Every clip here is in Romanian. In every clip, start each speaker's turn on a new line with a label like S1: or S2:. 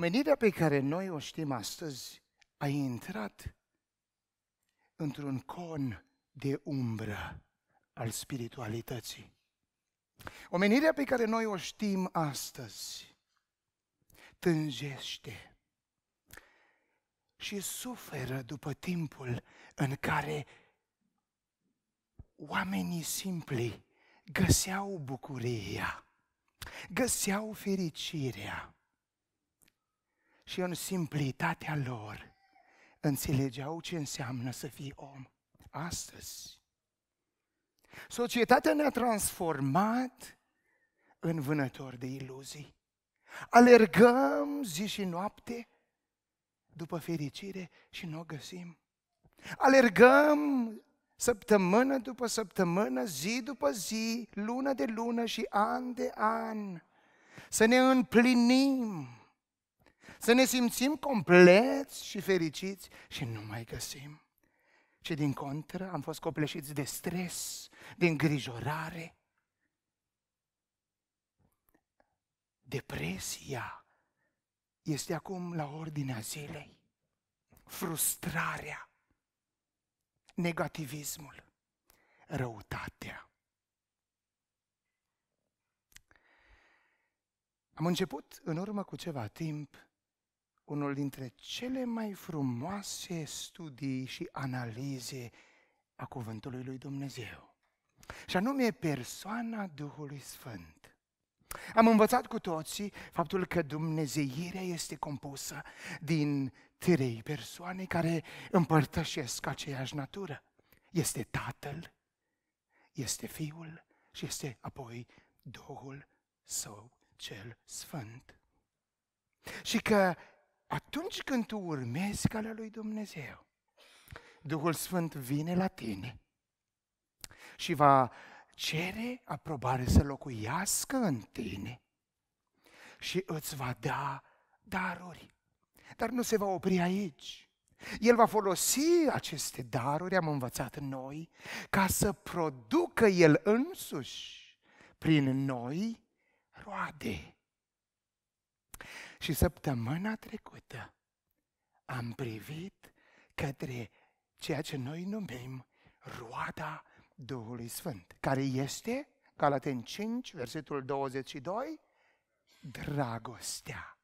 S1: Omenirea pe care noi o știm astăzi a intrat într-un con de umbră al spiritualității. Omenirea pe care noi o știm astăzi tânjește și suferă după timpul în care oamenii simpli găseau bucuria, găseau fericirea, și în simplitatea lor înțelegeau ce înseamnă să fii om. Astăzi, societatea ne-a transformat în vânători de iluzii. Alergăm zi și noapte după fericire și nu o găsim. Alergăm săptămână după săptămână, zi după zi, lună de lună și an de an. Să ne împlinim să ne simțim compleți și fericiți și nu mai găsim. Și din contră am fost copleșiți de stres, de îngrijorare. Depresia este acum la ordinea zilei. Frustrarea, negativismul, răutatea. Am început în urmă cu ceva timp unul dintre cele mai frumoase studii și analize a cuvântului lui Dumnezeu. Și anume persoana Duhului Sfânt. Am învățat cu toții faptul că Dumnezeirea este compusă din trei persoane care împărtășesc aceeași natură. Este Tatăl, este Fiul și este apoi Duhul Său cel Sfânt. Și că atunci când tu urmezi calea lui Dumnezeu, Duhul Sfânt vine la tine și va cere aprobare să locuiască în tine și îți va da daruri. Dar nu se va opri aici. El va folosi aceste daruri, am învățat noi, ca să producă El însuși prin noi roade. Și săptămâna trecută am privit către ceea ce noi numim roada Duhului Sfânt, care este, Galaten 5, versetul 22, dragostea,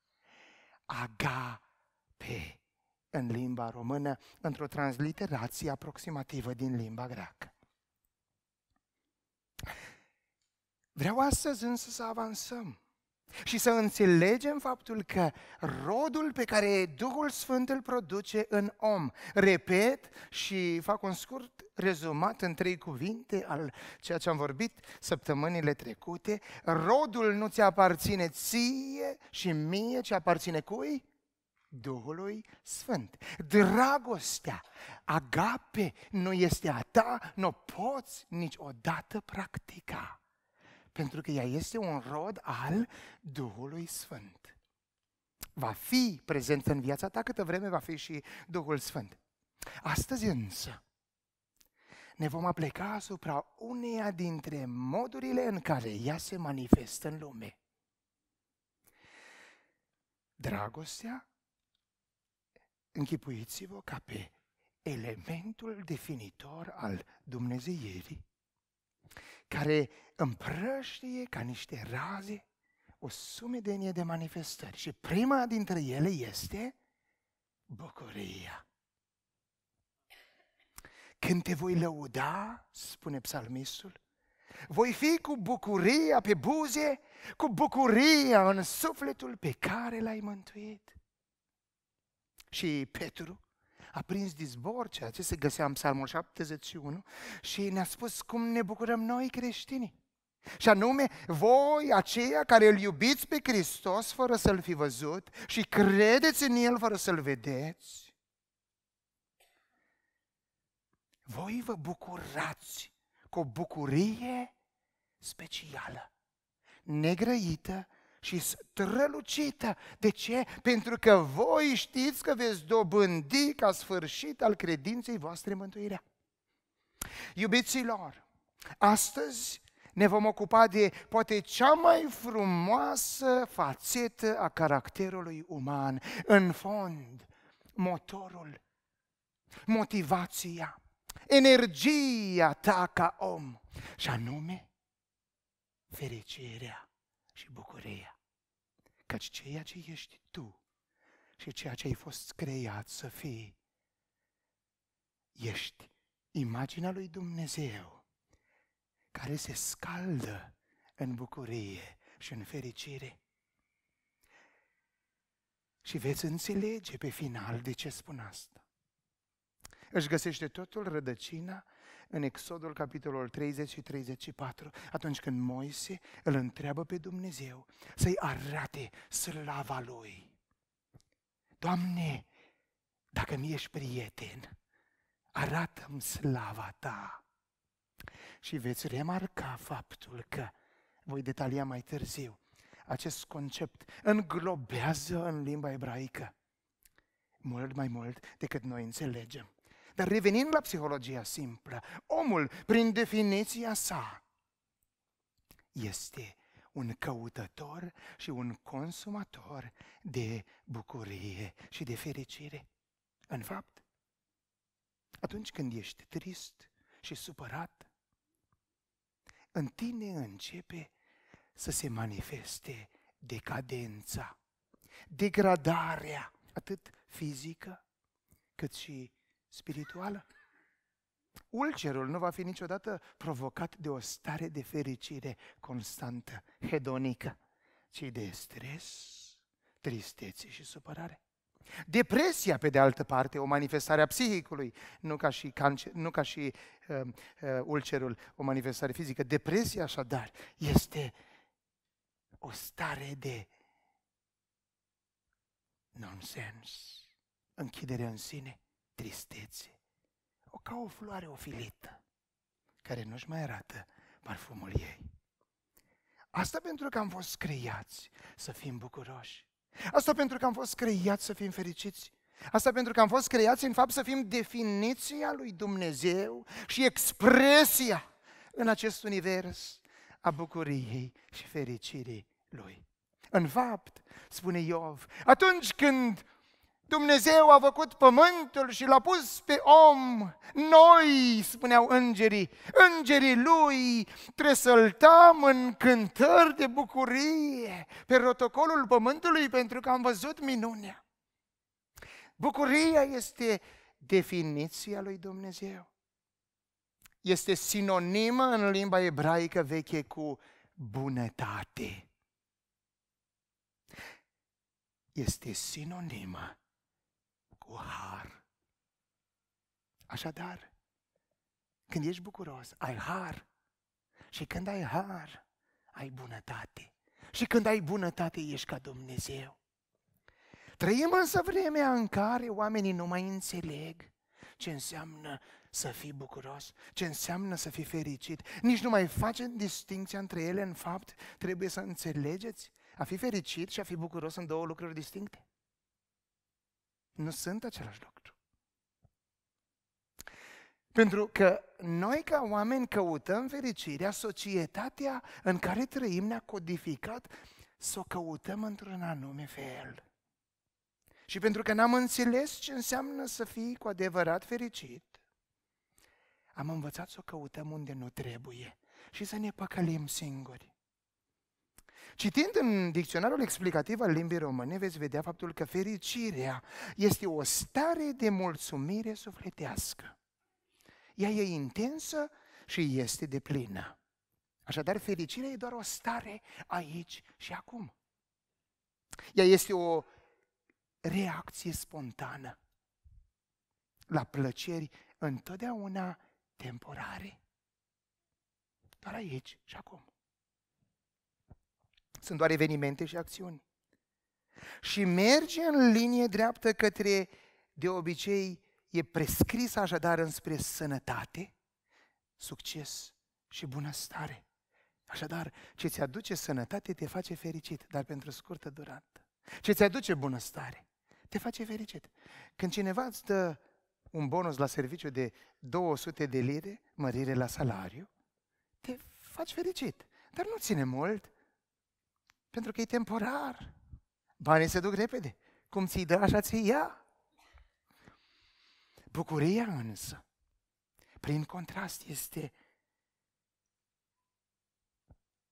S1: agape, în limba română, într-o transliterație aproximativă din limba greacă. Vreau astăzi însă să avansăm și să înțelegem faptul că rodul pe care Duhul Sfânt îl produce în om, repet și fac un scurt rezumat în trei cuvinte al ceea ce am vorbit săptămânile trecute, rodul nu ți aparține ție și mie, ci aparține cui? Duhului Sfânt. Dragostea, agape, nu este a ta, nu o poți niciodată practica pentru că ea este un rod al Duhului Sfânt. Va fi prezent în viața ta câtă vreme va fi și Duhul Sfânt. Astăzi însă ne vom apleca asupra uneia dintre modurile în care ea se manifestă în lume. Dragostea, închipuiți-vă ca pe elementul definitor al Dumnezeierii care împrăștie ca niște raze o sumedenie de manifestări. Și prima dintre ele este bucuria. Când te voi lăuda, spune psalmistul, voi fi cu bucuria pe buze, cu bucuria în sufletul pe care l-ai mântuit. Și Petru, a prins dizbor, ceea ce se găsea în Psalmul 71 și ne-a spus cum ne bucurăm noi creștinii. Și anume, voi aceia care îl iubiți pe Hristos fără să-l fi văzut și credeți în el fără să-l vedeți, voi vă bucurați cu o bucurie specială, negrăită și strălucită. De ce? Pentru că voi știți că veți dobândi ca sfârșit al credinței voastre mântuirea. Iubiților, astăzi ne vom ocupa de poate cea mai frumoasă fațetă a caracterului uman. În fond, motorul, motivația, energia ta ca om, și anume fericirea și bucuria căci ceea ce ești tu și ceea ce ai fost creat să fii, ești imaginea lui Dumnezeu care se scaldă în bucurie și în fericire. Și veți înțelege pe final de ce spun asta. Își găsește totul rădăcina în Exodul capitolul 30 și 34, atunci când Moise îl întreabă pe Dumnezeu să-i arate slava lui. Doamne, dacă mi ești prieten, arată-mi slava ta. Și veți remarca faptul că, voi detalia mai târziu, acest concept înglobează în limba ebraică mult mai mult decât noi înțelegem. Dar revenind la psihologia simplă, omul, prin definiția sa, este un căutător și un consumator de bucurie și de fericire. În fapt, atunci când ești trist și supărat, în tine începe să se manifeste decadența, degradarea, atât fizică cât și spirituală. Ulcerul nu va fi niciodată provocat de o stare de fericire constantă, hedonică, ci de stres, tristețe și supărare. Depresia, pe de altă parte, o manifestare a psihicului, nu ca și, cancer, nu ca și uh, uh, ulcerul, o manifestare fizică. Depresia, așadar, este o stare de nonsens, închidere în sine, tristețe, o ca o floare ofilită, care nu-și mai arată parfumul ei. Asta pentru că am fost creiați să fim bucuroși. Asta pentru că am fost creiați să fim fericiți. Asta pentru că am fost creați, în fapt, să fim definiția lui Dumnezeu și expresia în acest univers a bucuriei și fericirii lui. În fapt, spune Iov, atunci când Dumnezeu a făcut pământul și l-a pus pe om. Noi, spuneau îngerii, îngerii lui, trebuie să-l tam în cântări de bucurie pe rotocolul pământului pentru că am văzut minunea. Bucuria este definiția lui Dumnezeu. Este sinonimă în limba ebraică veche cu bunătate. Este sinonimă cu har. Așadar, când ești bucuros, ai har. Și când ai har, ai bunătate. Și când ai bunătate, ești ca Dumnezeu. Trăim însă vremea în care oamenii nu mai înțeleg ce înseamnă să fii bucuros, ce înseamnă să fii fericit. Nici nu mai facem distinția între ele, în fapt, trebuie să înțelegeți. A fi fericit și a fi bucuros sunt două lucruri distincte nu sunt același lucru. Pentru că noi ca oameni căutăm fericirea, societatea în care trăim ne-a codificat să o căutăm într-un anume fel. Și pentru că n-am înțeles ce înseamnă să fii cu adevărat fericit, am învățat să o căutăm unde nu trebuie și să ne păcălim singuri. Citind în dicționarul explicativ al limbii române, veți vedea faptul că fericirea este o stare de mulțumire sufletească. Ea e intensă și este de plină. Așadar, fericirea e doar o stare aici și acum. Ea este o reacție spontană la plăceri întotdeauna temporare. Doar aici și acum. Sunt doar evenimente și acțiuni. Și merge în linie dreaptă către, de obicei, e prescris așadar înspre sănătate, succes și bunăstare. Așadar, ce ți aduce sănătate te face fericit, dar pentru scurtă durată. Ce ți aduce bunăstare te face fericit. Când cineva îți dă un bonus la serviciu de 200 de lire, mărire la salariu, te faci fericit. Dar nu ține mult, pentru că e temporar. Banii se duc repede. Cum ți-i dă, așa ți ia. Bucuria însă, prin contrast, este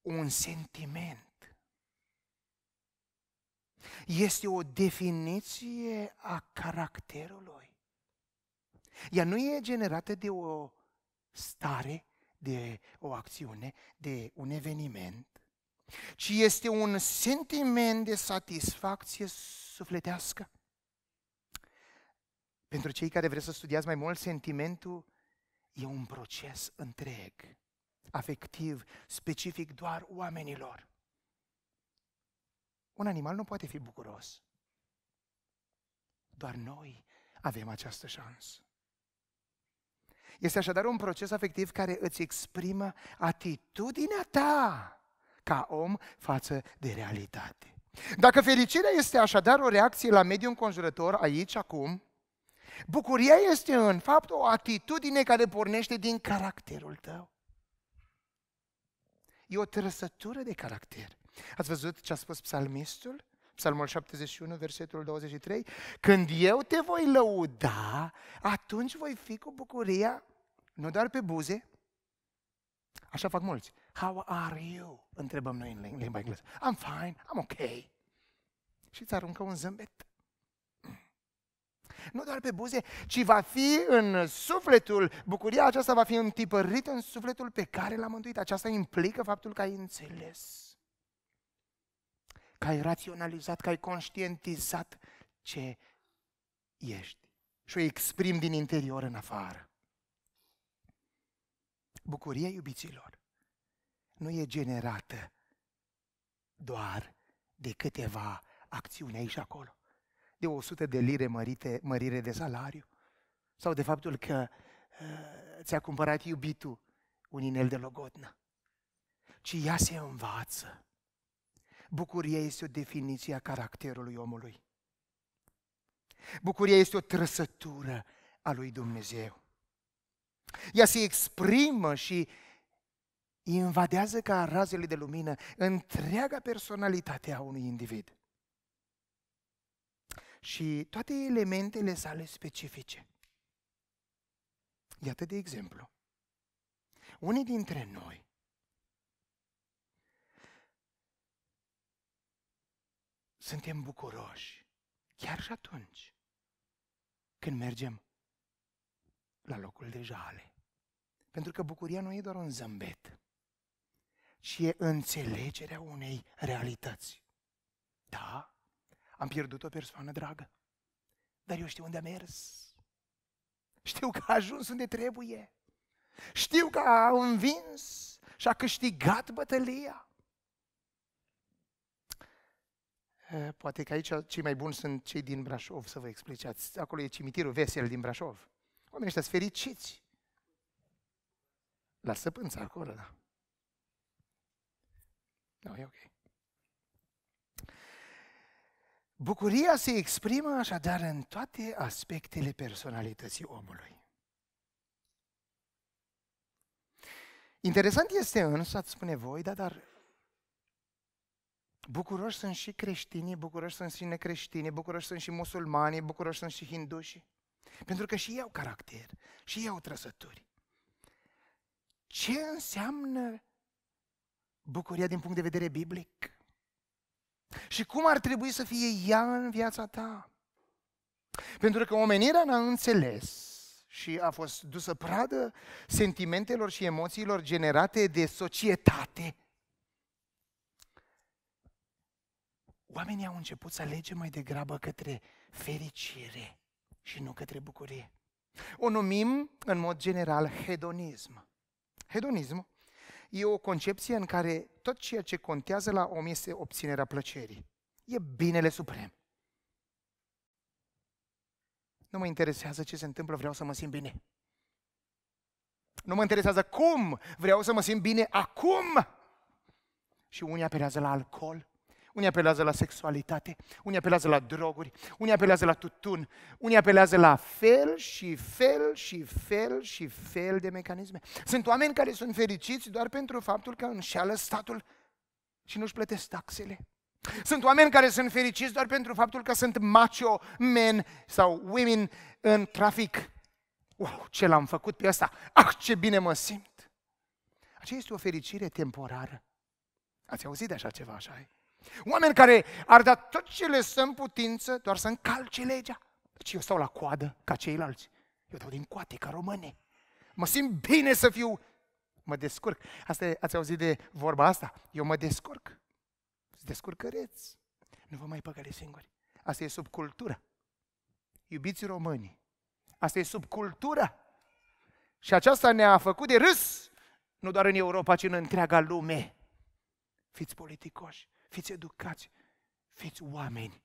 S1: un sentiment. Este o definiție a caracterului. Ea nu e generată de o stare, de o acțiune, de un eveniment, ci este un sentiment de satisfacție sufletească. Pentru cei care vreți să studiați mai mult, sentimentul e un proces întreg, afectiv, specific doar oamenilor. Un animal nu poate fi bucuros. Doar noi avem această șansă. Este așadar un proces afectiv care îți exprimă atitudinea ta ca om față de realitate. Dacă fericirea este așadar o reacție la mediul înconjurător, aici, acum, bucuria este în fapt o atitudine care pornește din caracterul tău. E o trăsătură de caracter. Ați văzut ce a spus psalmistul? Psalmul 71, versetul 23. Când eu te voi lăuda, atunci voi fi cu bucuria, nu doar pe buze, Așa fac mulți. How are you? Întrebăm noi în limba engleză. I'm fine, I'm okay. Și îți aruncă un zâmbet. Nu doar pe buze, ci va fi în sufletul, bucuria aceasta va fi întipărită în sufletul pe care l am mântuit. Aceasta implică faptul că ai înțeles, că ai raționalizat, că ai conștientizat ce ești. Și o exprim din interior în afară. Bucuria iubiților nu e generată doar de câteva acțiuni aici și acolo, de 100 de lire mărite, mărire de salariu, sau de faptul că uh, ți-a cumpărat iubitul un inel de logodnă, ci ea se învață. Bucuria este o definiție a caracterului omului. Bucuria este o trăsătură a lui Dumnezeu. Ea se exprimă și invadează ca razele de lumină întreaga personalitate a unui individ. Și toate elementele sale specifice. Iată de exemplu. Unii dintre noi suntem bucuroși chiar și atunci când mergem la locul de jale. Pentru că bucuria nu e doar un zâmbet, ci e înțelegerea unei realități. Da, am pierdut o persoană dragă, dar eu știu unde a mers. Știu că a ajuns unde trebuie. Știu că a învins și a câștigat bătălia. Poate că aici cei mai buni sunt cei din Brașov, să vă explicați. Acolo e cimitirul vesel din Brașov. Oamenii ăștia sunt fericiți. La săpânța acolo, da. Nu, no, e ok. Bucuria se exprimă așadar în toate aspectele personalității omului. Interesant este însă, ați spune voi, da, dar bucuroși sunt și creștinii, bucuroși sunt și necreștinii, bucuroși sunt și musulmanii, bucuroși sunt și hinduși. Pentru că și ei au caracter, și ei au trăsături. Ce înseamnă bucuria din punct de vedere biblic? Și cum ar trebui să fie ea în viața ta? Pentru că omenirea n-a înțeles și a fost dusă pradă sentimentelor și emoțiilor generate de societate. Oamenii au început să alege mai degrabă către fericire și nu către bucurie. O numim, în mod general, hedonism. Hedonism e o concepție în care tot ceea ce contează la om este obținerea plăcerii. E binele suprem. Nu mă interesează ce se întâmplă, vreau să mă simt bine. Nu mă interesează cum, vreau să mă simt bine acum. Și unii apelează la alcool, unii apelează la sexualitate, unii apelează la droguri, unii apelează la tutun, unii apelează la fel și fel și fel și fel de mecanisme. Sunt oameni care sunt fericiți doar pentru faptul că înșeală statul și nu-și plătesc taxele. Sunt oameni care sunt fericiți doar pentru faptul că sunt macho men sau women în trafic. Wow, ce l-am făcut pe asta! Ah, ce bine mă simt! Aceea este o fericire temporară. Ați auzit de așa ceva, așa e? Oameni care ar da tot ce le sunt putință doar să încalce legea. Deci eu stau la coadă ca ceilalți. Eu dau din coate ca române. Mă simt bine să fiu... Mă descurc. Asta ați auzit de vorba asta? Eu mă descurc. descurcăreți. Nu vă mai păcăle singuri. Asta e subcultură. Iubiți românii. Asta e subcultură. Și aceasta ne-a făcut de râs, nu doar în Europa, ci în întreaga lume. Fiți politicoși fiți educați, fiți oameni.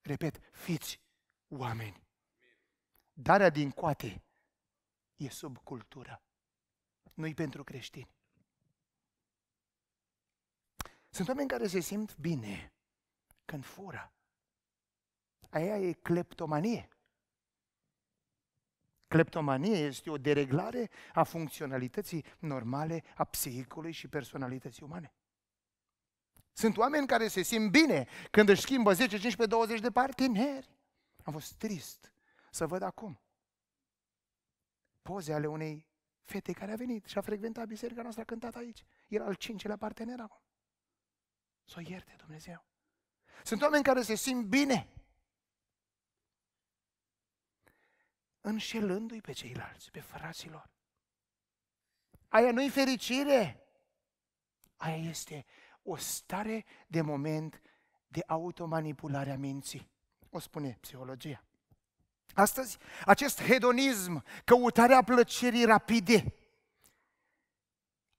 S1: Repet, fiți oameni. Darea din coate e sub cultură. nu pentru creștini. Sunt oameni care se simt bine când fură. Aia e cleptomanie. Cleptomanie este o dereglare a funcționalității normale a psihicului și personalității umane. Sunt oameni care se simt bine când își schimbă 10, 15, 20 de parteneri. Am fost trist să văd acum poze ale unei fete care a venit și a frecventat biserica noastră, a cântat aici. Era al cincelea partener acum. Să o ierte Dumnezeu. Sunt oameni care se simt bine înșelându-i pe ceilalți, pe fraților. Aia nu-i fericire, aia este o stare de moment de automanipulare a minții. O spune psihologia. Astăzi, acest hedonism, căutarea plăcerii rapide,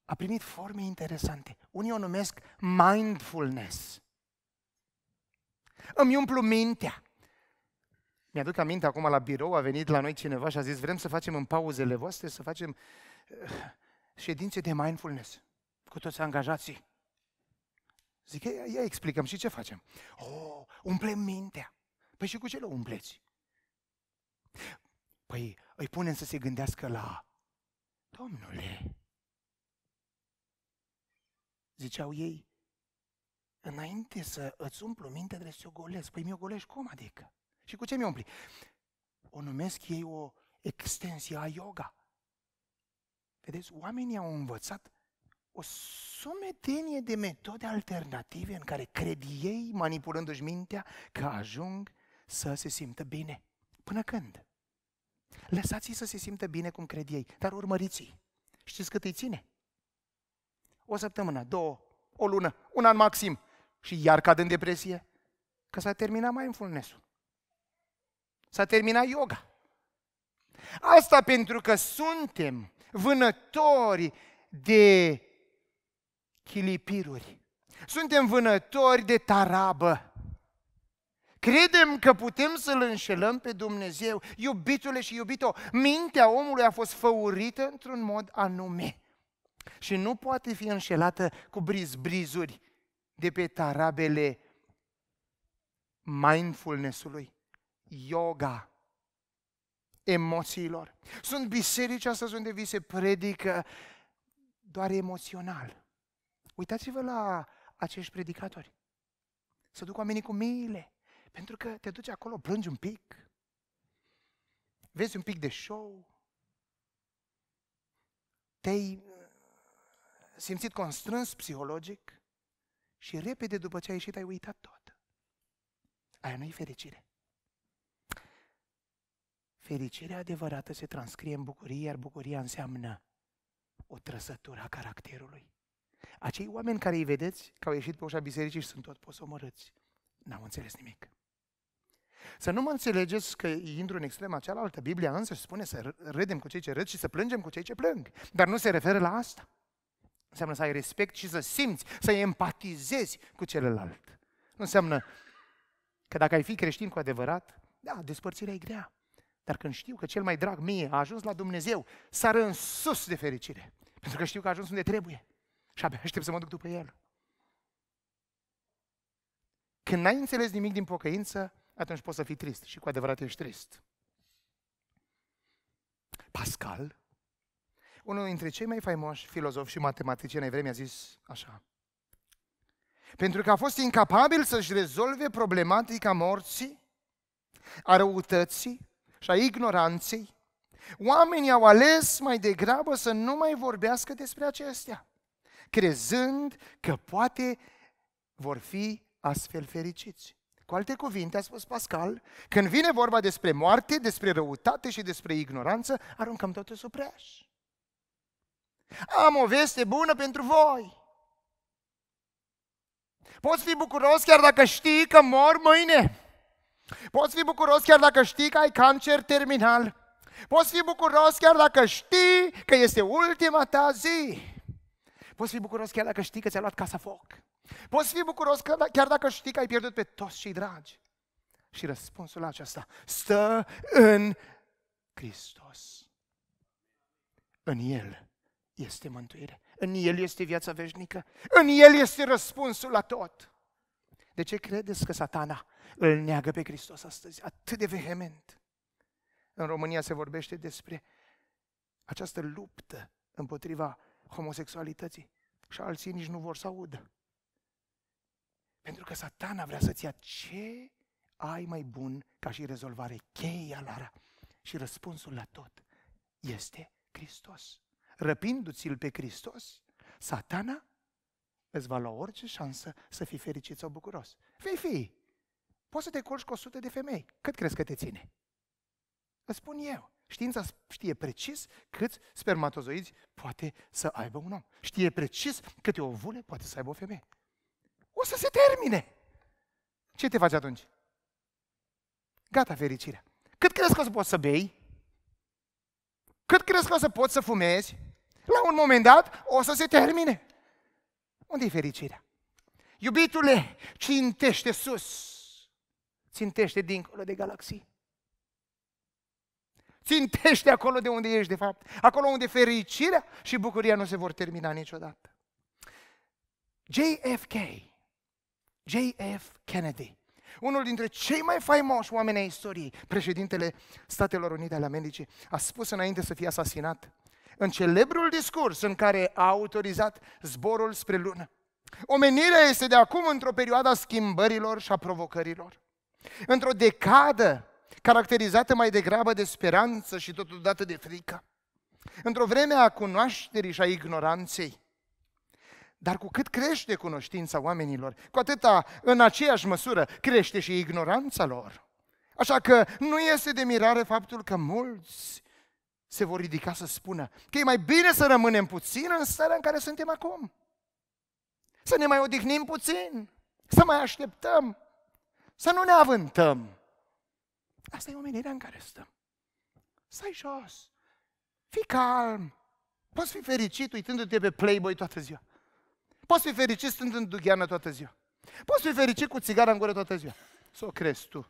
S1: a primit forme interesante. Unii o numesc mindfulness. Îmi umplu mintea. Mi-aduc aminte acum la birou, a venit la noi cineva și a zis, vrem să facem în pauzele voastre, să facem uh, ședințe de mindfulness cu toți angajații. Zic, ia, ia explicăm și ce facem. Oh, umplem mintea. Păi și cu ce le umpleți? Păi îi punem să se gândească la Domnule. Ziceau ei, înainte să îți umplu mintea trebuie să o golesc. Păi mi-o golești cum adică? Și cu ce mi-o umpli? O numesc ei o extensie a yoga. Vedeți, oamenii au învățat o sumedenie de metode alternative în care cred ei, manipulându-și mintea, că ajung să se simtă bine. Până când? Lăsați-i să se simtă bine cum cred ei, dar urmăriți-i. Știți cât îi ține? O săptămână, două, o lună, un an maxim și iar cad în depresie, că s-a terminat mai în ul S-a terminat yoga. Asta pentru că suntem vânători de chilipiruri. Suntem vânători de tarabă. Credem că putem să-L înșelăm pe Dumnezeu. Iubitule și iubito, mintea omului a fost făurită într-un mod anume. Și nu poate fi înșelată cu brizbrizuri de pe tarabele mindfulness-ului, yoga, emoțiilor. Sunt biserici astăzi unde vi se predică doar emoțional. Uitați-vă la acești predicatori. Să duc oamenii cu miile, pentru că te duci acolo, plângi un pic, vezi un pic de show, te-ai uh, simțit constrâns psihologic și repede după ce ai ieșit ai uitat tot. Aia nu-i fericire. Fericirea adevărată se transcrie în bucurie, iar bucuria înseamnă o trăsătură a caracterului. Acei oameni care îi vedeți, că au ieșit pe ușa bisericii și sunt tot posomorâți, n-au înțeles nimic. Să nu mă înțelegeți că intru în extrema cealaltă. Biblia însă spune să râdem cu cei ce râd și să plângem cu cei ce plâng. Dar nu se referă la asta. Înseamnă să ai respect și să simți, să empatizezi cu celălalt. Nu înseamnă că dacă ai fi creștin cu adevărat, da, despărțirea e grea. Dar când știu că cel mai drag mie a ajuns la Dumnezeu, sar în sus de fericire. Pentru că știu că a ajuns unde trebuie. Și abia aștept să mă duc după el. Când n-ai înțeles nimic din pocăință, atunci poți să fii trist și cu adevărat ești trist. Pascal, unul dintre cei mai faimoși filozofi și matematicieni ai vremii, a zis așa. Pentru că a fost incapabil să-și rezolve problematica morții, a răutății și a ignoranței, oamenii au ales mai degrabă să nu mai vorbească despre acestea crezând că poate vor fi astfel fericiți. Cu alte cuvinte, a spus Pascal, când vine vorba despre moarte, despre răutate și despre ignoranță, aruncăm totul sub preaș. Am o veste bună pentru voi. Poți fi bucuros chiar dacă știi că mor mâine. Poți fi bucuros chiar dacă știi că ai cancer terminal. Poți fi bucuros chiar dacă știi că este ultima ta zi. Poți fi bucuros chiar dacă știi că ți-a luat casa foc. Poți fi bucuros că, chiar dacă știi că ai pierdut pe toți cei dragi. Și răspunsul la aceasta stă în Hristos. În El este mântuire. În El este viața veșnică. În El este răspunsul la tot. De ce credeți că satana îl neagă pe Hristos astăzi atât de vehement? În România se vorbește despre această luptă împotriva homosexualității și alții nici nu vor să audă. Pentru că satana vrea să-ți ia ce ai mai bun ca și rezolvare, cheia la Și răspunsul la tot este Hristos. Răpindu-ți-l pe Hristos, satana îți va lua orice șansă să fii fericit sau bucuros. Vei fi! Poți să te colci cu sută de femei. Cât crezi că te ține? Îți spun eu. Știința știe precis câți spermatozoizi poate să aibă un om. Știe precis câte ovule poate să aibă o femeie. O să se termine! Ce te faci atunci? Gata fericirea. Cât crezi că o să poți să bei? Cât crezi că o să poți să fumezi? La un moment dat o să se termine. Unde e fericirea? Iubitule, țintește sus. Țintește dincolo de galaxii. Țintește acolo de unde ești, de fapt. Acolo unde fericirea și bucuria nu se vor termina niciodată. JFK, JF Kennedy, unul dintre cei mai faimoși oameni ai istoriei, președintele Statelor Unite ale Americii, a spus înainte să fie asasinat, în celebrul discurs în care a autorizat zborul spre lună. Omenirea este de acum într-o perioadă a schimbărilor și a provocărilor. Într-o decadă caracterizată mai degrabă de speranță și totodată de frică. Într-o vreme a cunoașterii și a ignoranței, dar cu cât crește cunoștința oamenilor, cu atâta în aceeași măsură crește și ignoranța lor. Așa că nu este de mirare faptul că mulți se vor ridica să spună că e mai bine să rămânem puțin în starea în care suntem acum. Să ne mai odihnim puțin, să mai așteptăm, să nu ne avântăm. Asta e omenirea în care stăm. Stai jos, fii calm, poți fi fericit uitându-te pe Playboy toată ziua. Poți fi fericit stând în dugheană toată ziua. Poți fi fericit cu țigara în gură toată ziua. Să o crezi tu.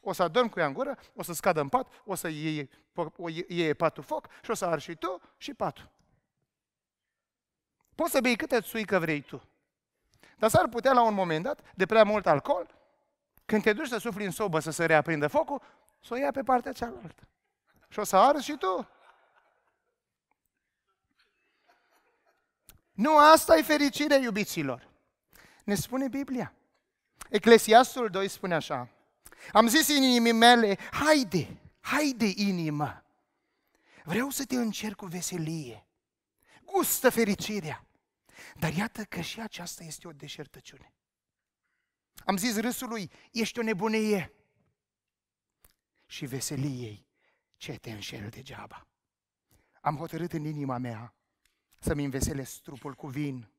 S1: O să adormi cu ea în gură, o să scadă în pat, o să iei, o iei patul foc și o să arși tu și patul. Poți să bei câte țuică vrei tu. Dar s-ar putea la un moment dat, de prea mult alcool, când te duci să sufli în sobă să se reaprindă focul, să o ia pe partea cealaltă. Și o să arzi și tu. Nu asta e fericirea iubiților. Ne spune Biblia. Eclesiastul 2 spune așa. Am zis inimii mele, haide, haide inimă. Vreau să te încerc cu veselie. Gustă fericirea. Dar iată că și aceasta este o deșertăciune. Am zis râsului, ești o nebunie. Și veseliei, ce te înșel degeaba. Am hotărât în inima mea să-mi înveselesc trupul cu vin,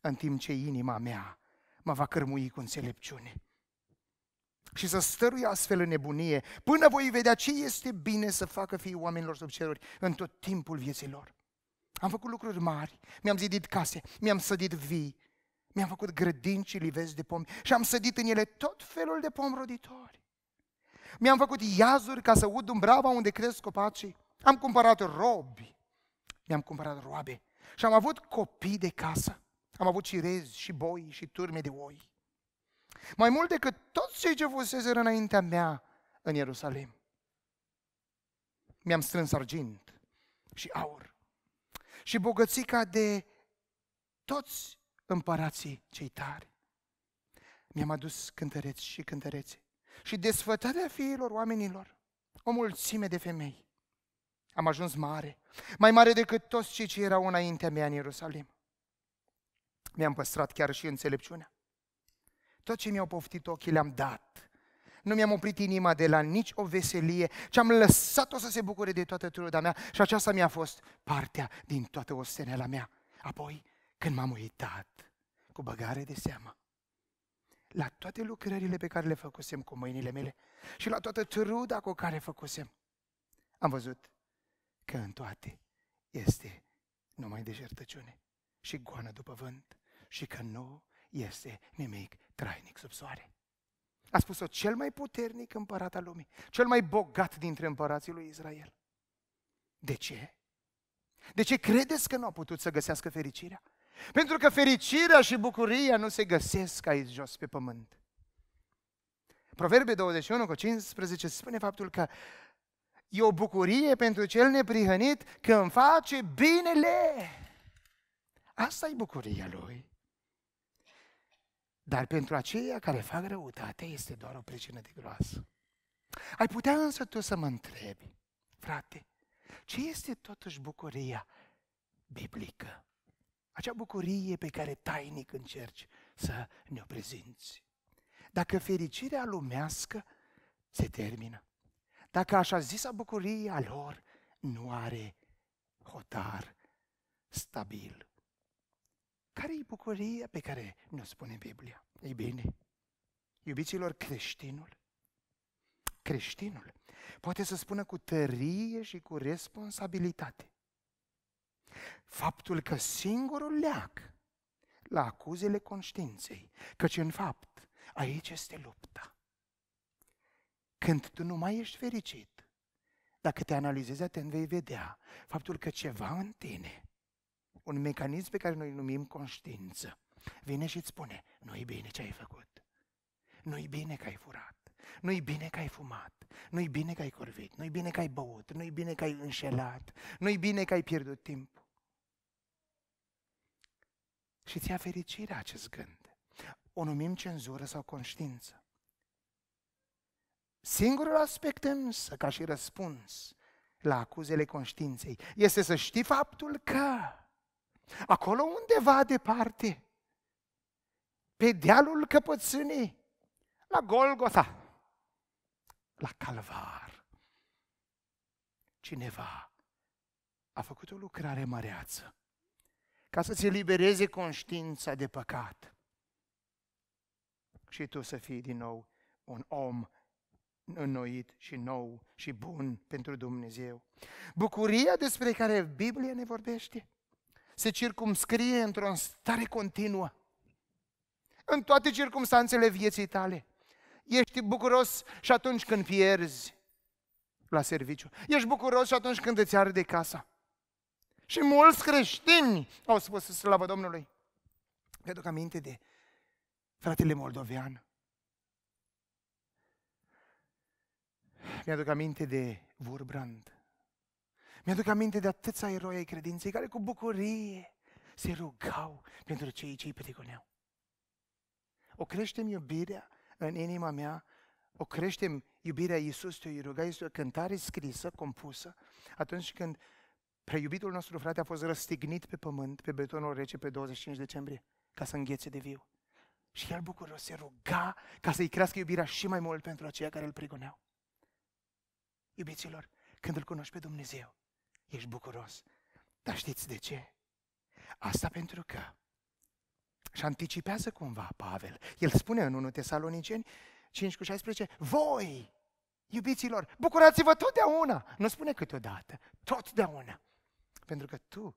S1: în timp ce inima mea mă va cărmui cu înțelepciune. Și să stărui astfel în nebunie, până voi vedea ce este bine să facă fiii oamenilor sub ceruri în tot timpul vieților. Am făcut lucruri mari, mi-am zidit case, mi-am sădit vii, mi-am făcut grădini și livezi de pomi și am sădit în ele tot felul de pomi roditori. Mi-am făcut iazuri ca să ud umbrava unde cresc copacii. Am cumpărat robi. Mi-am cumpărat roabe. Și am avut copii de casă. Am avut și rezi, și boi, și turme de oi. Mai mult decât toți cei ce fuseseră înaintea mea în Ierusalim. Mi-am strâns argint și aur. Și bogățica de toți împărații cei tari. Mi-am adus cântăreți și cântărețe și desfătarea fiilor oamenilor, o mulțime de femei. Am ajuns mare, mai mare decât toți cei ce erau înaintea mea în Ierusalim. Mi-am păstrat chiar și înțelepciunea. Tot ce mi-au poftit ochii le-am dat. Nu mi-am oprit inima de la nici o veselie, ci am lăsat-o să se bucure de toată truda mea și aceasta mi-a fost partea din toată la mea. Apoi când m-am uitat cu băgare de seamă la toate lucrările pe care le făcusem cu mâinile mele și la toată truda cu care făcusem, am văzut că în toate este numai deșertăciune și goană după vânt și că nu este nimic trainic sub soare. A spus-o cel mai puternic împărat al lumii, cel mai bogat dintre împărații lui Israel. De ce? De ce credeți că nu a putut să găsească fericirea? Pentru că fericirea și bucuria nu se găsesc aici jos pe pământ. Proverbe 21 cu 15 spune faptul că e o bucurie pentru cel neprihănit că îmi face binele. Asta e bucuria lui. Dar pentru aceia care fac răutate este doar o pricină de groasă. Ai putea însă tu să mă întrebi, frate, ce este totuși bucuria biblică? acea bucurie pe care tainic încerci să ne-o prezinți. Dacă fericirea lumească se termină, dacă așa zisa bucurie a lor nu are hotar stabil. Care e bucuria pe care ne-o spune Biblia? Ei bine, iubiților, creștinul, creștinul poate să spună cu tărie și cu responsabilitate Faptul că singurul leac la acuzele conștiinței, căci în fapt aici este lupta. Când tu nu mai ești fericit, dacă te analizezi atent, vei vedea faptul că ceva în tine, un mecanism pe care noi îl numim conștiință, vine și îți spune, nu-i bine ce ai făcut, nu-i bine că ai furat, nu-i bine că ai fumat, nu-i bine că ai corvit, nu-i bine că ai băut, nu-i bine că ai înșelat, nu-i bine că ai pierdut timp și ți a fericirea acest gând. O numim cenzură sau conștiință. Singurul aspect însă, ca și răspuns la acuzele conștiinței, este să știi faptul că acolo undeva departe, pe dealul căpățânii, la Golgota, la Calvar, cineva a făcut o lucrare măreață ca să-ți elibereze conștiința de păcat. Și tu să fii din nou un om înnoit și nou și bun pentru Dumnezeu. Bucuria despre care Biblia ne vorbește se circumscrie într-o stare continuă. În toate circumstanțele vieții tale. Ești bucuros și atunci când pierzi la serviciu. Ești bucuros și atunci când îți arde casa. Și mulți creștini au spus slavă Domnului. Că aduc aminte de fratele moldovean. Mi-aduc aminte de Vurbrand. Mi-aduc aminte de atâția eroi ai credinței care cu bucurie se rugau pentru cei ce îi petigoneau. O creștem iubirea în inima mea, o creștem iubirea Iisus, te rugai, este o cântare scrisă, compusă, atunci când Preiubitul nostru frate a fost răstignit pe pământ, pe betonul rece, pe 25 decembrie, ca să înghețe de viu. Și el bucuros se ruga ca să-i crească iubirea și mai mult pentru aceia care îl prigoneau. Iubiților, când îl cunoști pe Dumnezeu, ești bucuros. Dar știți de ce? Asta pentru că și anticipează cumva Pavel. El spune în 1 Tesaloniceni 5 cu 16, voi, iubiților, bucurați-vă totdeauna. Nu spune câteodată, totdeauna. Pentru că tu,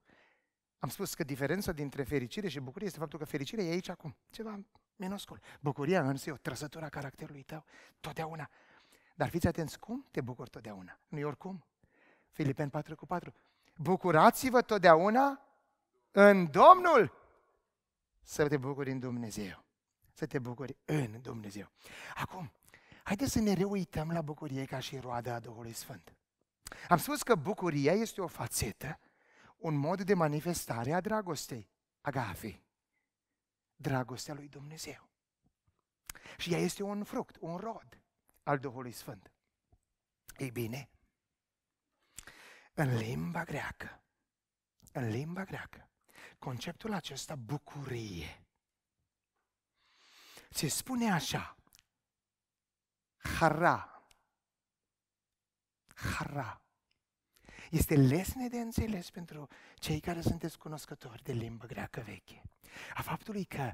S1: am spus că diferența dintre fericire și bucurie este faptul că fericirea e aici acum, ceva minuscul. Bucuria însă e o trăsătură a caracterului tău, totdeauna. Dar fiți atenți cum te bucuri totdeauna, nu i oricum. Filipen 4 cu 4. Bucurați-vă totdeauna în Domnul să te bucuri în Dumnezeu. Să te bucuri în Dumnezeu. Acum, haideți să ne reuităm la bucurie ca și roada a Duhului Sfânt. Am spus că bucuria este o fațetă un mod de manifestare a dragostei, agafei, dragostea lui Dumnezeu. Și ea este un fruct, un rod al Duhului Sfânt. Ei bine, în limba greacă, în limba greacă, conceptul acesta, bucurie, se spune așa, hara, hara, este lesne de înțeles pentru cei care sunteți cunoscători de limba greacă veche. A faptului că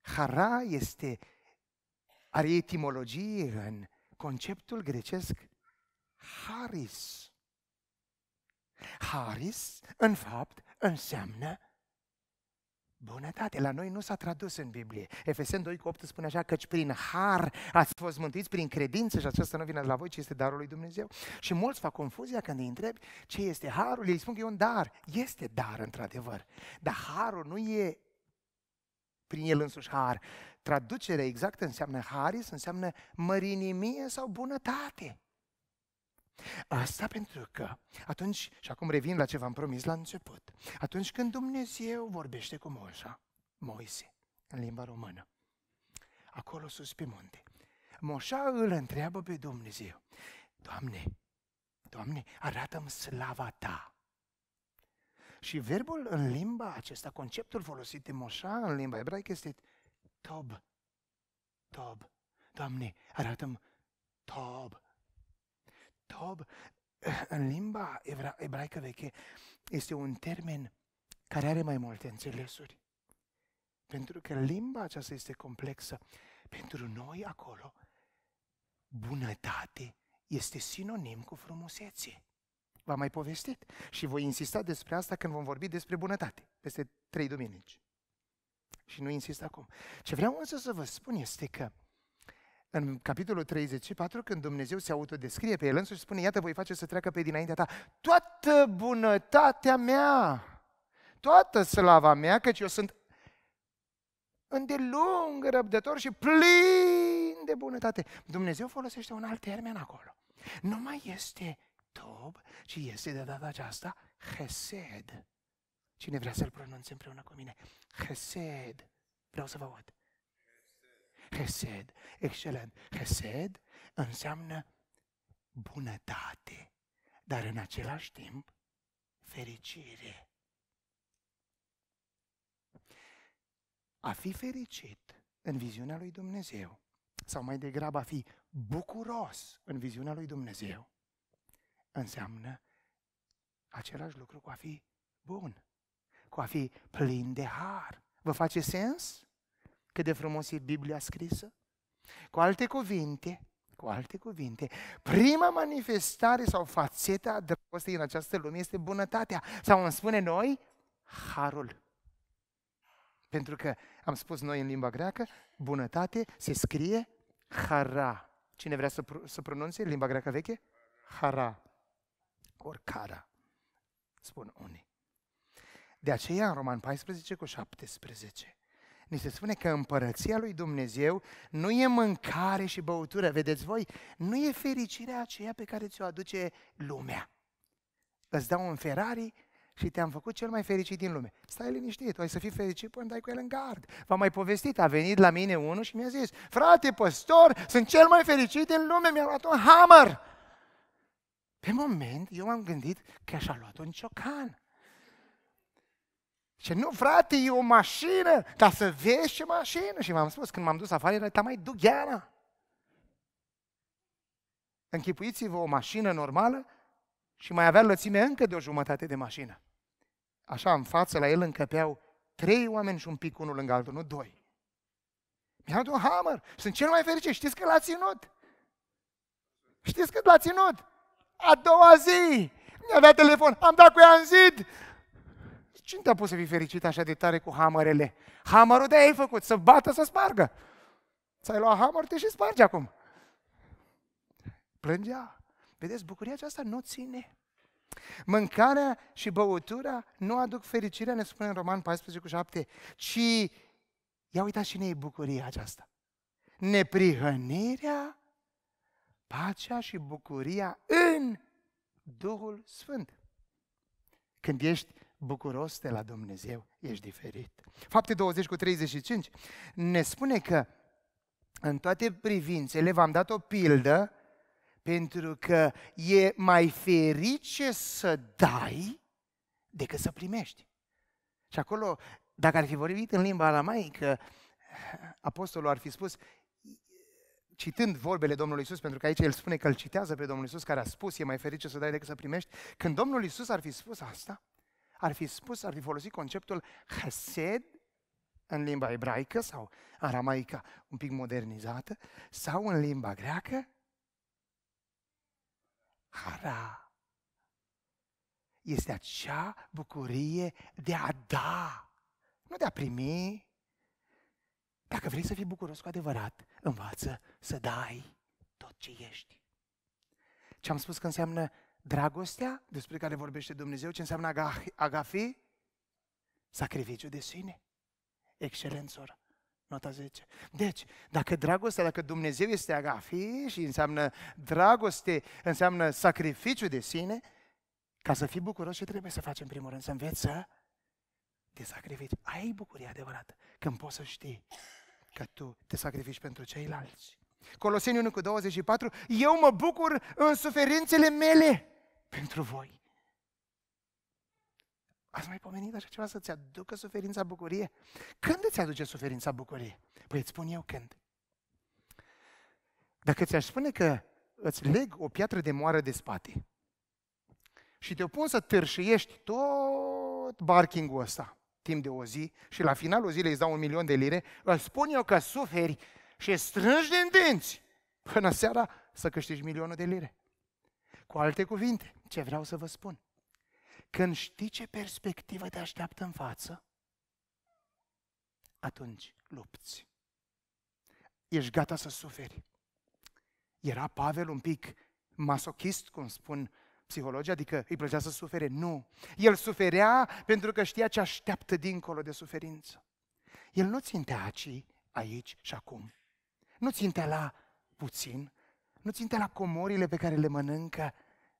S1: hara este, are etimologie în conceptul grecesc haris. Haris, în fapt, înseamnă Bunătate, la noi nu s-a tradus în Biblie. Efesen 2 cu 8 spune așa, căci prin har ați fost mântuiți prin credință și aceasta nu vine la voi, ci este darul lui Dumnezeu. Și mulți fac confuzia când îi întreb ce este harul, ei spun că e un dar. Este dar, într-adevăr. Dar harul nu e prin el însuși har. Traducerea exactă înseamnă haris, înseamnă mărinimie sau bunătate. Asta pentru că atunci, și acum revin la ce v-am promis la început, atunci când Dumnezeu vorbește cu Moșa, Moise, în limba română, acolo sus pe munte, Moșa îl întreabă pe Dumnezeu, Doamne, Doamne, arată-mi slava Ta. Și verbul în limba acesta, conceptul folosit de Moșa în limba ebraică este tob, tob. Doamne, arată-mi tob, Iacob, în limba evra- ebraică veche, este un termen care are mai multe înțelesuri. Pentru că limba aceasta este complexă. Pentru noi acolo, bunătate este sinonim cu frumusețe. V-am mai povestit și voi insista despre asta când vom vorbi despre bunătate, peste trei duminici. Și nu insist acum. Ce vreau însă să vă spun este că în capitolul 34, când Dumnezeu se autodescrie pe el însuși, spune, iată, voi face să treacă pe dinaintea ta toată bunătatea mea, toată slava mea, căci eu sunt îndelung răbdător și plin de bunătate. Dumnezeu folosește un alt termen acolo. Nu mai este tob, ci este de data aceasta hesed. Cine vrea să-l pronunțe împreună cu mine? Hesed. Vreau să vă aud. Hesed, excelent. Hesed înseamnă bunătate, dar în același timp fericire. A fi fericit în viziunea lui Dumnezeu, sau mai degrabă a fi bucuros în viziunea lui Dumnezeu, înseamnă același lucru cu a fi bun, cu a fi plin de har. Vă face sens? Cât de frumos e Biblia scrisă? Cu alte cuvinte, cu alte cuvinte, prima manifestare sau fațeta a dragostei în această lume este bunătatea, sau îmi spune noi, harul. Pentru că am spus noi în limba greacă, bunătate se scrie hara. Cine vrea să, pr- să pronunțe limba greacă veche? Hara. Orcara. Spun unii. De aceea, în Roman 14 cu 17, ni se spune că împărăția lui Dumnezeu nu e mâncare și băutură. Vedeți voi, nu e fericirea aceea pe care ți-o aduce lumea. Îți dau un Ferrari și te-am făcut cel mai fericit din lume. Stai liniștit, ai să fii fericit până dai cu el în gard. V-am mai povestit, a venit la mine unul și mi-a zis, frate, păstor, sunt cel mai fericit din lume, mi-a luat un hammer. Pe moment, eu m-am gândit că așa a luat un ciocan. Și nu, frate, e o mașină, ca să vezi ce mașină. Și m am spus, când m-am dus afară, era mai dugheana. Închipuiți-vă o mașină normală și mai avea lățime încă de o jumătate de mașină. Așa, în față la el încăpeau trei oameni și un pic unul lângă altul, nu doi. Mi-a dat un hammer. Sunt cel mai fericit. Știți că l-a ținut. Știți că l-a ținut? A doua zi. Mi-a dat telefon. Am dat cu ea în zid. Cine te-a pus să fii fericit așa de tare cu hamărele? Hamărul de ai făcut, să bată, să spargă. Ți-ai luat hamăr, te și spargi acum. Plângea. Vedeți, bucuria aceasta nu ține. Mâncarea și băutura nu aduc fericirea, ne spune în Roman 14 cu 7, ci, ia uitați cine e bucuria aceasta. Neprihănirea, pacea și bucuria în Duhul Sfânt. Când ești bucuros de la Dumnezeu, ești diferit. Fapte 20 cu 35 ne spune că în toate privințele v-am dat o pildă pentru că e mai ferice să dai decât să primești. Și acolo, dacă ar fi vorbit în limba aramaică, apostolul ar fi spus, citând vorbele Domnului Isus, pentru că aici el spune că îl citează pe Domnul Isus care a spus, e mai ferice să dai decât să primești, când Domnul Isus ar fi spus asta, ar fi spus, ar fi folosit conceptul hased în limba ebraică sau aramaica un pic modernizată, sau în limba greacă, hara. Este acea bucurie de a da, nu de a primi. Dacă vrei să fii bucuros cu adevărat, învață să dai tot ce ești. Ce am spus că înseamnă Dragostea despre care vorbește Dumnezeu, ce înseamnă agafi? Sacrificiu de sine. Excelențor. Nota 10. Deci, dacă dragostea, dacă Dumnezeu este agafi și înseamnă dragoste, înseamnă sacrificiu de sine, ca să fii bucuros, ce trebuie să faci în primul rând? Să înveți să te sacrifici. Ai bucurie adevărată, când poți să știi că tu te sacrifici pentru ceilalți. Coloseni 1 cu 24, eu mă bucur în suferințele mele pentru voi. Ați mai pomenit așa ceva să-ți aducă suferința bucurie? Când îți aduce suferința bucurie? Păi îți spun eu când. Dacă ți-aș spune că îți leg o piatră de moară de spate și te pun să târșiești tot barkingul ăsta timp de o zi și la finalul zilei îți dau un milion de lire, îți spun eu că suferi și strângi din dinți până seara să câștigi milionul de lire. Cu alte cuvinte, ce vreau să vă spun? Când știi ce perspectivă te așteaptă în față, atunci lupți. Ești gata să suferi. Era Pavel un pic masochist, cum spun psihologii, adică îi plăcea să sufere? Nu. El suferea pentru că știa ce așteaptă dincolo de suferință. El nu țintea aici, aici și acum. Nu țintea la puțin, nu țintea la comorile pe care le mănâncă,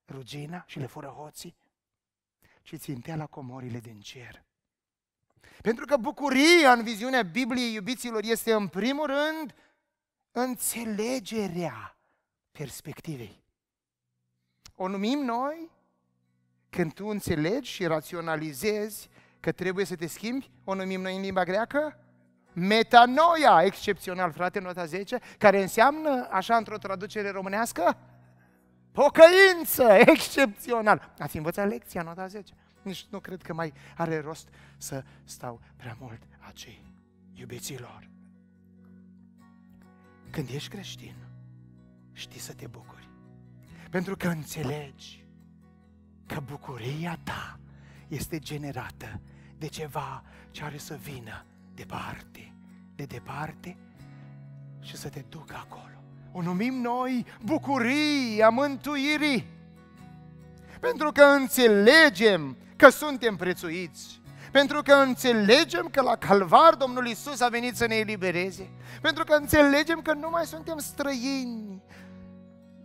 S1: rugina și le fură hoții, ci țintea la comorile din cer. Pentru că bucuria în viziunea Bibliei, iubiților, este în primul rând înțelegerea perspectivei. O numim noi când tu înțelegi și raționalizezi că trebuie să te schimbi, o numim noi în limba greacă metanoia, excepțional, frate, nota 10, care înseamnă, așa într-o traducere românească, Pocăință! Excepțional! Ați învățat lecția, nota 10. Nici nu cred că mai are rost să stau prea mult aici, iubiților. Când ești creștin, știi să te bucuri. Pentru că înțelegi că bucuria ta este generată de ceva ce are să vină departe, de departe și să te ducă acolo o numim noi bucuria mântuirii. Pentru că înțelegem că suntem prețuiți. Pentru că înțelegem că la calvar Domnul Isus a venit să ne elibereze. Pentru că înțelegem că nu mai suntem străini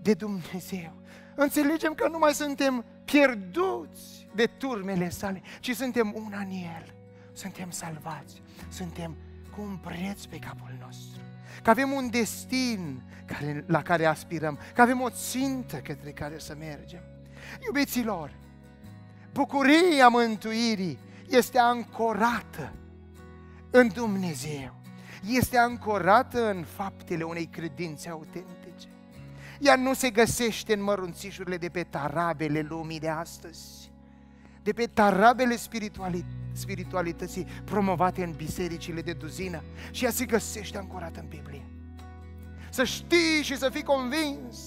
S1: de Dumnezeu. Înțelegem că nu mai suntem pierduți de turmele sale, ci suntem una în El. Suntem salvați, suntem cu un preț pe capul nostru că avem un destin care, la care aspirăm, că avem o țintă către care să mergem. Iubiților, bucuria mântuirii este ancorată în Dumnezeu. Este ancorată în faptele unei credințe autentice. Ea nu se găsește în mărunțișurile de pe tarabele lumii de astăzi de pe tarabele spiritualității spiritualității promovate în bisericile de duzină și ea se găsește ancorată în Biblie. Să știi și să fii convins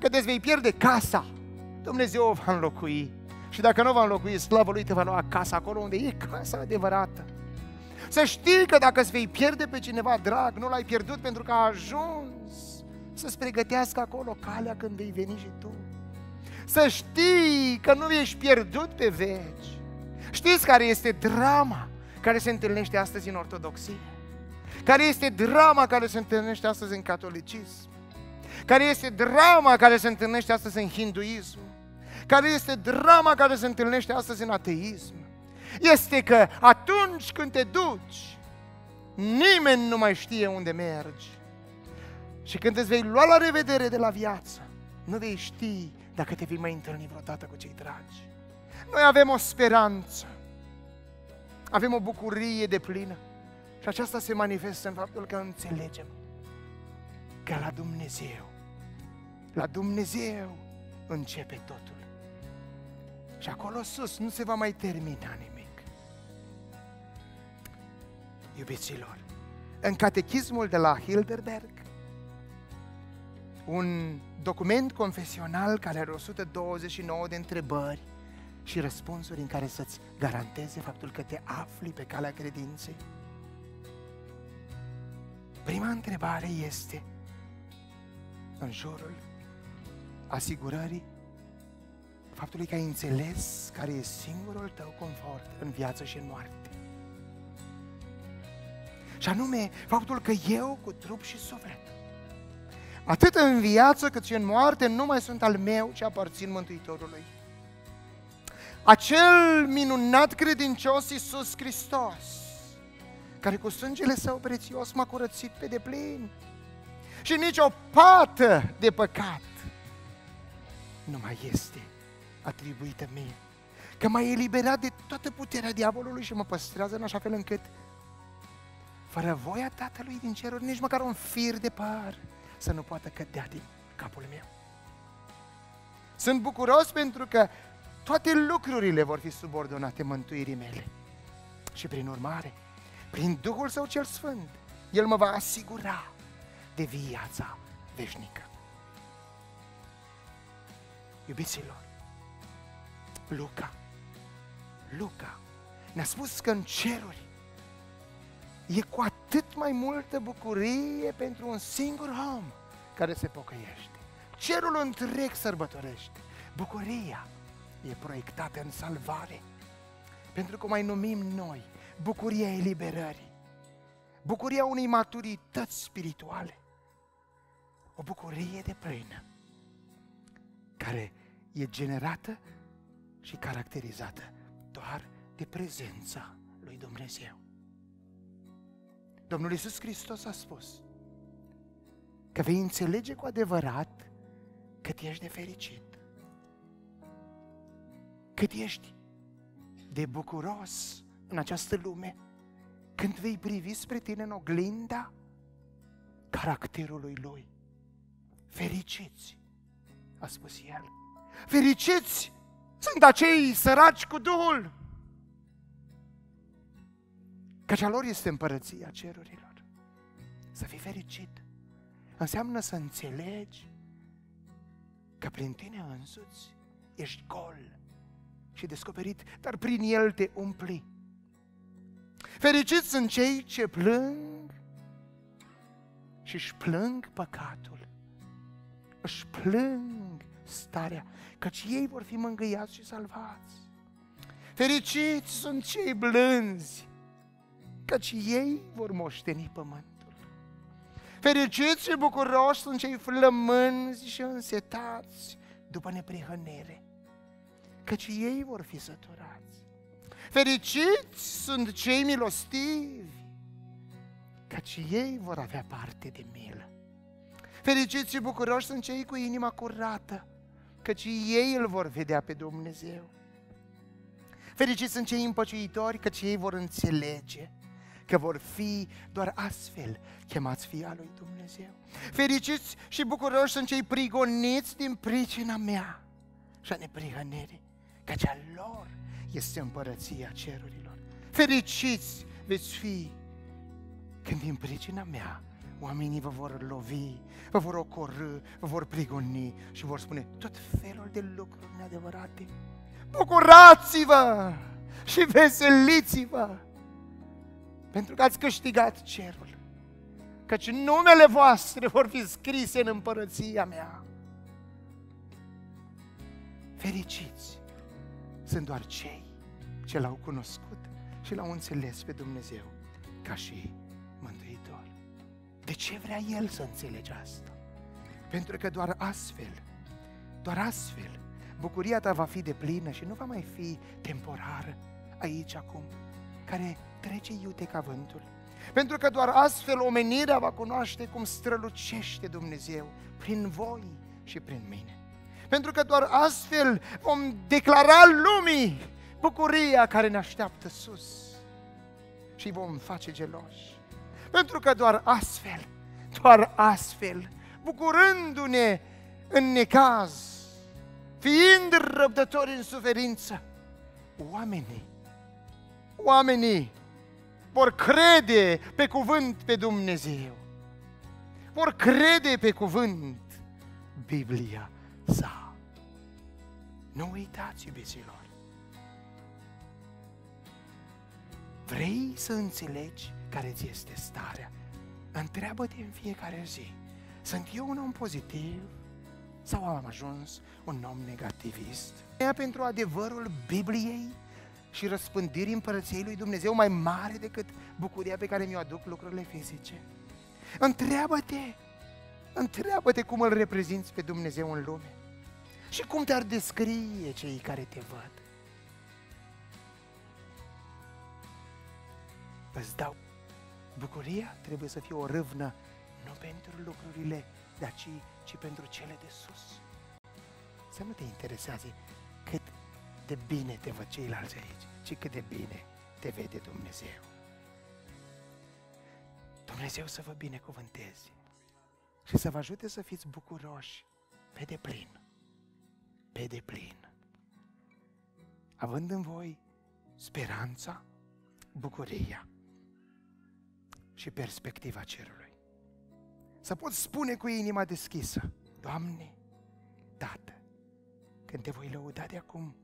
S1: că te vei pierde casa. Dumnezeu o va înlocui. Și dacă nu o va înlocui, slavă Lui te va lua casa acolo unde e casa adevărată. Să știi că dacă îți vei pierde pe cineva drag, nu l-ai pierdut pentru că a ajuns să-ți pregătească acolo calea când vei veni și tu. Să știi că nu ești pierdut pe veci. Știți care este drama care se întâlnește astăzi în ortodoxie? Care este drama care se întâlnește astăzi în catolicism? Care este drama care se întâlnește astăzi în hinduism? Care este drama care se întâlnește astăzi în ateism? Este că atunci când te duci, nimeni nu mai știe unde mergi. Și când îți vei lua la revedere de la viață, nu vei ști dacă te vei mai întâlni vreodată cu cei dragi. Noi avem o speranță, avem o bucurie de plină și aceasta se manifestă în faptul că înțelegem că la Dumnezeu, la Dumnezeu începe totul. Și acolo sus nu se va mai termina nimic. Iubiților, în catechismul de la Hilderberg, un document confesional care are 129 de întrebări și răspunsuri în care să-ți garanteze faptul că te afli pe calea credinței. Prima întrebare este în jurul asigurării faptului că ai înțeles care e singurul tău confort în viață și în moarte. Și anume, faptul că eu, cu trup și suflet, atât în viață cât și în moarte, nu mai sunt al meu, ci aparțin Mântuitorului. Acel minunat credincios Iisus Hristos, care cu sângele său prețios m-a curățit pe deplin și nici o pată de păcat nu mai este atribuită mie. Că m-a eliberat de toată puterea diavolului și mă păstrează în așa fel încât, fără voia Tatălui din ceruri, nici măcar un fir de păr să nu poată cădea din capul meu. Sunt bucuros pentru că toate lucrurile vor fi subordonate mântuirii mele. Și prin urmare, prin Duhul Său cel Sfânt, El mă va asigura de viața veșnică. Iubiților, Luca, Luca ne-a spus că în ceruri e cu atât mai multă bucurie pentru un singur om care se pocăiește. Cerul întreg sărbătorește. Bucuria e proiectată în salvare. Pentru că mai numim noi bucuria eliberării, bucuria unei maturități spirituale, o bucurie de plină care e generată și caracterizată doar de prezența lui Dumnezeu. Domnul Iisus Hristos a spus că vei înțelege cu adevărat cât ești de fericit, cât ești de bucuros în această lume, când vei privi spre tine în oglinda caracterului Lui. Fericiți, a spus El. Fericiți sunt acei săraci cu Duhul, Căci a lor este împărăția cerurilor. Să fii fericit înseamnă să înțelegi că prin tine însuți ești gol și descoperit, dar prin el te umpli. Fericiți sunt cei ce plâng și își plâng păcatul, își plâng starea, căci ei vor fi mângâiați și salvați. Fericiți sunt cei blânzi căci ei vor moșteni pământul. Fericiți și bucuroși sunt cei flămânzi și însetați după neprihănere, căci ei vor fi săturați. Fericiți sunt cei milostivi, căci ei vor avea parte de milă. Fericiți și bucuroși sunt cei cu inima curată, căci ei îl vor vedea pe Dumnezeu. Fericiți sunt cei împăciuitori, căci ei vor înțelege că vor fi doar astfel chemați fii al lui Dumnezeu. Fericiți și bucuroși sunt cei prigoniți din pricina mea și a neprihănerii, că cea lor este împărăția cerurilor. Fericiți veți fi când din pricina mea oamenii vă vor lovi, vă vor ocorâ, vă vor prigoni și vor spune tot felul de lucruri neadevărate. Bucurați-vă și veseliți-vă! pentru că ați câștigat cerul. Căci numele voastre vor fi scrise în împărăția mea. Fericiți sunt doar cei ce l-au cunoscut și l-au înțeles pe Dumnezeu ca și Mântuitor. De ce vrea El să înțelege asta? Pentru că doar astfel, doar astfel, bucuria ta va fi de plină și nu va mai fi temporară aici acum, care trece iute ca vântul. Pentru că doar astfel omenirea va cunoaște cum strălucește Dumnezeu prin voi și prin mine. Pentru că doar astfel vom declara lumii bucuria care ne așteaptă sus și vom face geloși. Pentru că doar astfel, doar astfel, bucurându-ne în necaz, fiind răbdători în suferință, oamenii, oamenii vor crede pe cuvânt pe Dumnezeu. Vor crede pe cuvânt Biblia sa. Nu uitați, iubiților. Vrei să înțelegi care ți este starea? Întreabă-te în fiecare zi. Sunt eu un om pozitiv sau am ajuns un om negativist? Ea pentru adevărul Bibliei și răspândirii împărăției lui Dumnezeu mai mare decât bucuria pe care mi-o aduc lucrurile fizice. Întreabă-te, întreabă-te cum îl reprezinți pe Dumnezeu în lume și cum te-ar descrie cei care te văd. Îți dau bucuria trebuie să fie o râvnă nu pentru lucrurile de aici, ci pentru cele de sus. Să nu te interesează cât de bine te văd ceilalți aici, ci cât de bine te vede Dumnezeu. Dumnezeu să vă binecuvânteze și să vă ajute să fiți bucuroși pe deplin, pe deplin, având în voi speranța, bucuria și perspectiva cerului. Să poți spune cu inima deschisă, Doamne, Tată, când te voi lăuda de acum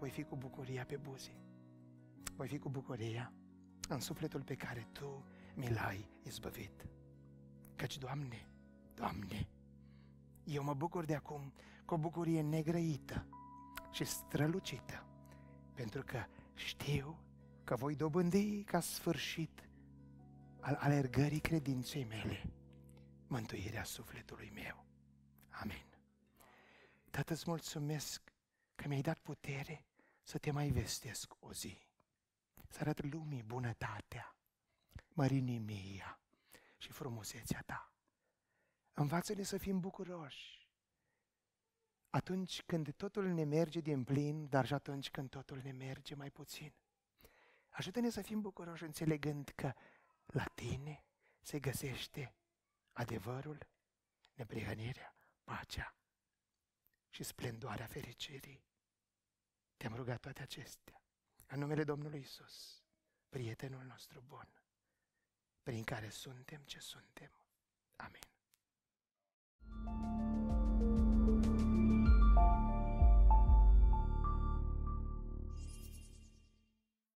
S1: voi fi cu bucuria pe buze. Voi fi cu bucuria în sufletul pe care Tu mi l-ai izbăvit. Căci, Doamne, Doamne, eu mă bucur de acum cu o bucurie negrăită și strălucită, pentru că știu că voi dobândi ca sfârșit al alergării credinței mele mântuirea sufletului meu. Amin. Tată, îți mulțumesc că mi-ai dat putere să te mai vestesc o zi. Să arăt lumii bunătatea, mărinimia și frumusețea ta. Învață-ne să fim bucuroși atunci când totul ne merge din plin, dar și atunci când totul ne merge mai puțin. Ajută-ne să fim bucuroși înțelegând că la tine se găsește adevărul, neprihănirea, pacea și splendoarea fericirii. Te-am rugat toate acestea. În numele Domnului Isus, prietenul nostru bun, prin care suntem ce suntem. Amin.